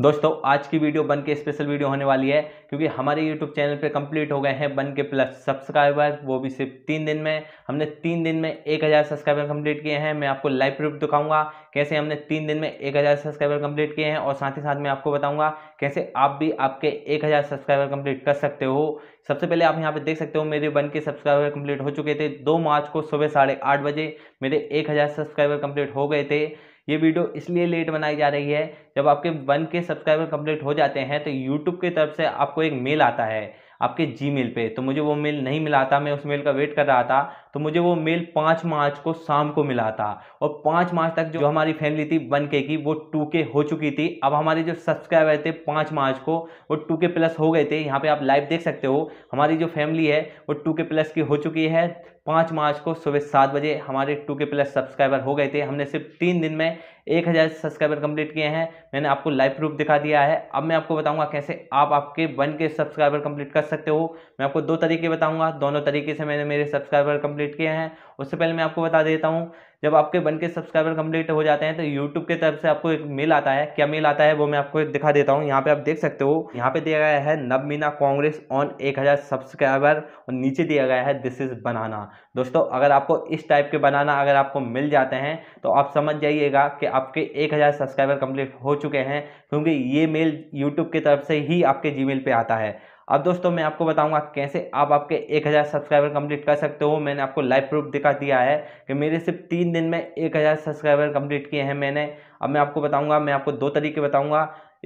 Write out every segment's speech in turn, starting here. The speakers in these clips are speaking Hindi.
दोस्तों आज की वीडियो बन के स्पेशल वीडियो होने वाली है क्योंकि हमारे यूट्यूब चैनल पे कंप्लीट हो गए हैं बन के प्लस सब्सक्राइबर वो भी सिर्फ तीन दिन में हमने तीन दिन में एक हज़ार सब्सक्राइबर कंप्लीट किए हैं मैं आपको लाइव प्रूफ दिखाऊंगा कैसे हमने तीन दिन में एक हज़ार सब्सक्राइबर कंप्लीट किए हैं और साथ ही साथ मैं आपको बताऊँगा कैसे आप भी आपके एक हज़ार सब्सक्राइबर कंप्लीट कर सकते हो सबसे पहले आप यहाँ पर देख सकते हो मेरे बन के सब्सक्राइबर कम्प्लीट हो चुके थे दो मार्च को सुबह साढ़े आठ बजे मेरे एक हज़ार सब्सक्राइबर कंप्लीट हो गए थे ये वीडियो इसलिए लेट बनाई जा रही है जब आपके वन के सब्सक्राइबर कंप्लीट हो जाते हैं तो यूट्यूब की तरफ से आपको एक मेल आता है आपके जी मेल पर तो मुझे वो मेल नहीं मिला था मैं उस मेल का वेट कर रहा था तो मुझे वो मेल पाँच मार्च को शाम को मिला था और पाँच मार्च तक जो हमारी फैमिली थी वन के की वो टू के हो चुकी थी अब हमारे जो सब्सक्राइबर थे पाँच मार्च को वो टू के प्लस हो गए थे यहाँ पे आप लाइव देख सकते हो हमारी जो फैमिली है वो टू के प्लस की हो चुकी है पाँच मार्च को सुबह सात बजे हमारे टू के प्लस सब्सक्राइबर हो गए थे हमने सिर्फ तीन दिन में एक हज़ार सब्सक्राइबर कंप्लीट किए हैं मैंने आपको लाइव प्रूफ दिखा दिया है अब मैं आपको बताऊंगा कैसे आप आपके वन के सब्सक्राइबर कंप्लीट कर सकते हो मैं आपको दो तरीके बताऊंगा दोनों तरीके से मैंने मेरे सब्सक्राइबर कंप्लीट क्रिएट किए हैं उससे पहले मैं आपको बता देता हूँ जब आपके बन के सब्सक्राइबर कंप्लीट हो जाते हैं तो यूट्यूब की तरफ से आपको एक मेल आता है क्या मेल आता है वो मैं आपको दिखा देता हूँ यहाँ पे आप देख सकते हो यहाँ पे दिया गया है नब मीना कांग्रेस ऑन 1000 सब्सक्राइबर और नीचे दिया गया है दिस इज़ बनाना दोस्तों अगर आपको इस टाइप के बनाना अगर आपको मिल जाते हैं तो आप समझ जाइएगा कि आपके एक सब्सक्राइबर कम्प्लीट हो चुके हैं क्योंकि ये मेल यूट्यूब की तरफ से ही आपके जी पे आता है अब दोस्तों मैं आपको बताऊंगा कैसे आप आपके 1000 सब्सक्राइबर कंप्लीट कर सकते हो मैंने आपको लाइव प्रूफ दिखा दिया है कि मेरे सिर्फ तीन दिन में 1000 सब्सक्राइबर कंप्लीट किए हैं मैंने अब मैं आपको बताऊंगा मैं आपको दो तरीके बताऊंगा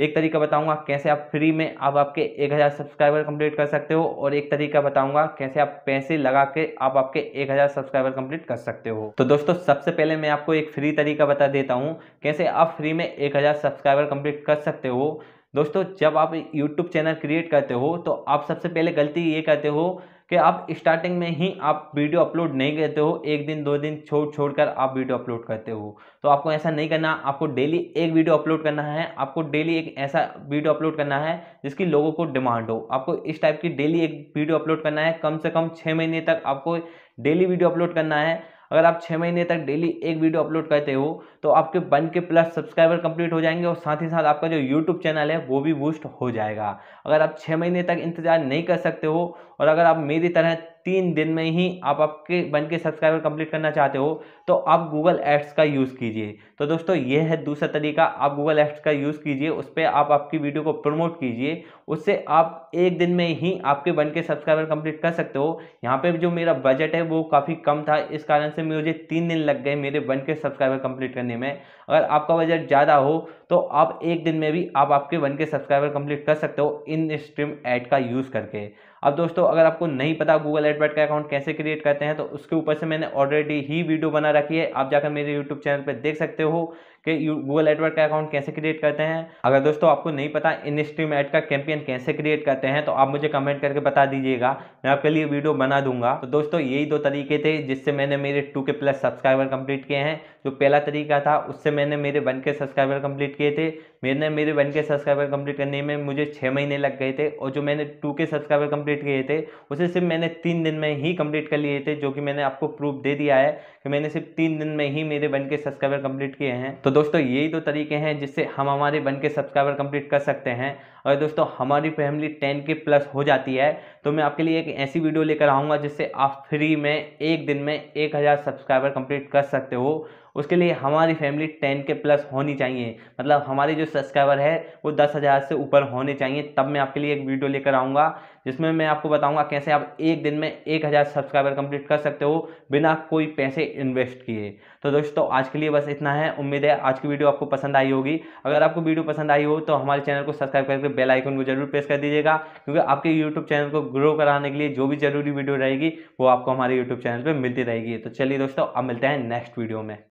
एक तरीका बताऊंगा कैसे आप फ्री में आप आपके 1000 सब्सक्राइबर कंप्लीट कर सकते हो और एक तरीका बताऊंगा कैसे आप पैसे लगा के आप आपके 1000 सब्सक्राइबर कंप्लीट कर सकते हो तो दोस्तों सबसे पहले मैं आपको एक फ्री तरीका बता देता हूँ कैसे आप फ्री में 1000 सब्सक्राइबर कंप्लीट कर सकते हो दोस्तों जब आप यूट्यूब चैनल क्रिएट करते हो तो आप सबसे पहले गलती ये करते हो कि आप स्टार्टिंग में ही आप वीडियो अपलोड नहीं करते हो एक दिन दो दिन छोड़ छोड़ कर आप वीडियो अपलोड करते हो तो आपको ऐसा नहीं करना आपको डेली एक वीडियो अपलोड करना है आपको डेली एक ऐसा वीडियो अपलोड करना है जिसकी लोगों को डिमांड हो आपको इस टाइप की डेली एक वीडियो अपलोड करना है कम से कम छः महीने तक आपको डेली वीडियो अपलोड करना है अगर आप छः महीने तक डेली एक वीडियो अपलोड करते हो तो आपके वन के प्लस सब्सक्राइबर कंप्लीट हो जाएंगे और साथ ही साथ आपका जो यूट्यूब चैनल है वो भी बूस्ट हो जाएगा अगर आप छः महीने तक इंतजार नहीं कर सकते हो और अगर आप मेरी तरह तीन दिन में ही आप आपके बन के सब्सक्राइबर कंप्लीट करना चाहते हो तो आप गूगल एड्स का यूज़ कीजिए तो दोस्तों ये है दूसरा तरीका आप गूगल एड्स का यूज़ कीजिए उस पर आप आपकी वीडियो को प्रमोट कीजिए उससे आप एक दिन में ही आपके बन के सब्सक्राइबर कंप्लीट कर सकते हो यहाँ पे जो मेरा बजट है वो काफ़ी कम था इस कारण से मुझे तीन दिन लग गए मेरे बन के सब्सक्राइबर कम्प्लीट करने में अगर आपका बजट ज़्यादा हो तो आप एक दिन में भी आप आपके बन के सब्सक्राइबर कम्प्लीट कर सकते हो इन स्ट्रीम ऐड का यूज़ करके अब दोस्तों अगर आपको नहीं पता गूगल एडवर्ड का अकाउंट कैसे क्रिएट करते हैं तो उसके ऊपर से मैंने ऑलरेडी ही वीडियो बना रखी है आप जाकर मेरे यूट्यूब चैनल पर देख सकते हो कि गूगल एडवर्ड का अकाउंट कैसे क्रिएट करते हैं अगर दोस्तों आपको नहीं पता इन स्ट्रीम एड का कैंपेन कैसे क्रिएट करते हैं तो आप मुझे कमेंट करके बता दीजिएगा मैं आपके लिए वीडियो बना दूंगा तो दोस्तों यही दो तरीके थे जिससे मैंने मेरे टू के प्लस सब्सक्राइबर कंप्लीट किए हैं जो पहला तरीका था उससे मैंने मेरे वन के सब्सक्राइबर कंप्लीट किए थे मैंने मेरे वन के सब्सक्राइबर कंप्लीट करने में मुझे छः महीने लग गए थे और जो मैंने टू के सब्सक्राइबर कंप्लीट किए थे उसे सिर्फ मैंने तीन दिन में ही कंप्लीट कर लिए थे जो कि मैंने आपको प्रूफ दे दिया है कि मैंने सिर्फ तीन दिन में ही मेरे बन के सब्सक्राइबर कंप्लीट किए हैं तो दोस्तों यही तो तरीके हैं जिससे हम हमारे बन के सब्सक्राइबर कंप्लीट कर सकते हैं और दोस्तों हमारी फैमिली टेन के प्लस हो जाती है तो मैं आपके लिए एक ऐसी वीडियो लेकर आऊँगा जिससे आप फ्री में एक दिन में एक हज़ार सब्सक्राइबर कंप्लीट कर सकते हो उसके लिए हमारी फैमिली टेन के प्लस होनी चाहिए मतलब हमारे जो सब्सक्राइबर है वो दस हज़ार से ऊपर होने चाहिए तब मैं आपके लिए एक वीडियो लेकर आऊँगा जिसमें मैं आपको बताऊँगा कैसे आप एक दिन में एक हज़ार सब्सक्राइबर कंप्लीट कर सकते हो बिना कोई पैसे इन्वेस्ट किए तो दोस्तों आज के लिए बस इतना है उम्मीद है आज की वीडियो आपको पसंद आई होगी अगर आपको वीडियो पसंद आई हो तो हमारे चैनल को सब्सक्राइब करके बेल आइकन को जरूर प्रेस कर दीजिएगा क्योंकि आपके यूट्यूब चैनल को ग्रो कराने के लिए जो भी ज़रूरी वीडियो रहेगी वो आपको हमारे यूट्यूब चैनल पर मिलती रहेगी तो चलिए दोस्तों अब मिलते हैं नेक्स्ट वीडियो में